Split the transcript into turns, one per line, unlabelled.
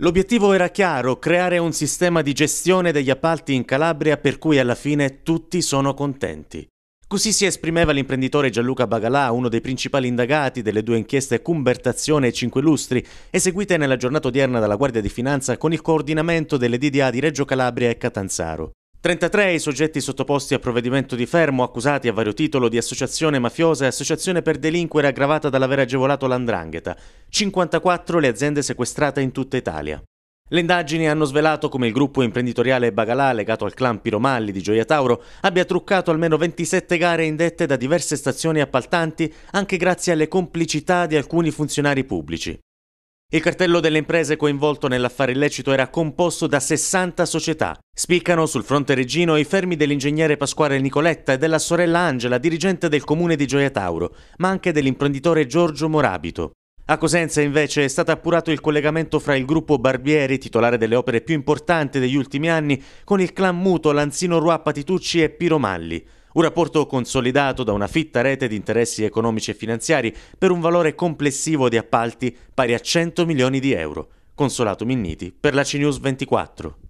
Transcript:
L'obiettivo era chiaro, creare un sistema di gestione degli appalti in Calabria per cui alla fine tutti sono contenti. Così si esprimeva l'imprenditore Gianluca Bagalà, uno dei principali indagati delle due inchieste Cumbertazione e Cinque Lustri, eseguite nella giornata odierna dalla Guardia di Finanza con il coordinamento delle DDA di Reggio Calabria e Catanzaro. 33 i soggetti sottoposti a provvedimento di fermo accusati a vario titolo di associazione mafiosa e associazione per delinquere aggravata dall'aver agevolato l'andrangheta, 54 le aziende sequestrate in tutta Italia. Le indagini hanno svelato come il gruppo imprenditoriale Bagalà, legato al clan Piromalli di Gioia Tauro, abbia truccato almeno 27 gare indette da diverse stazioni appaltanti anche grazie alle complicità di alcuni funzionari pubblici. Il cartello delle imprese coinvolto nell'affare illecito era composto da 60 società. Spiccano sul fronte reggino i fermi dell'ingegnere Pasquale Nicoletta e della sorella Angela, dirigente del comune di Gioia Tauro, ma anche dell'imprenditore Giorgio Morabito. A Cosenza invece è stato appurato il collegamento fra il gruppo Barbieri, titolare delle opere più importanti degli ultimi anni, con il clan muto Lanzino Ruappa Titucci e Piro Malli. Un rapporto consolidato da una fitta rete di interessi economici e finanziari per un valore complessivo di appalti pari a 100 milioni di euro. Consolato Minniti per la CNews 24.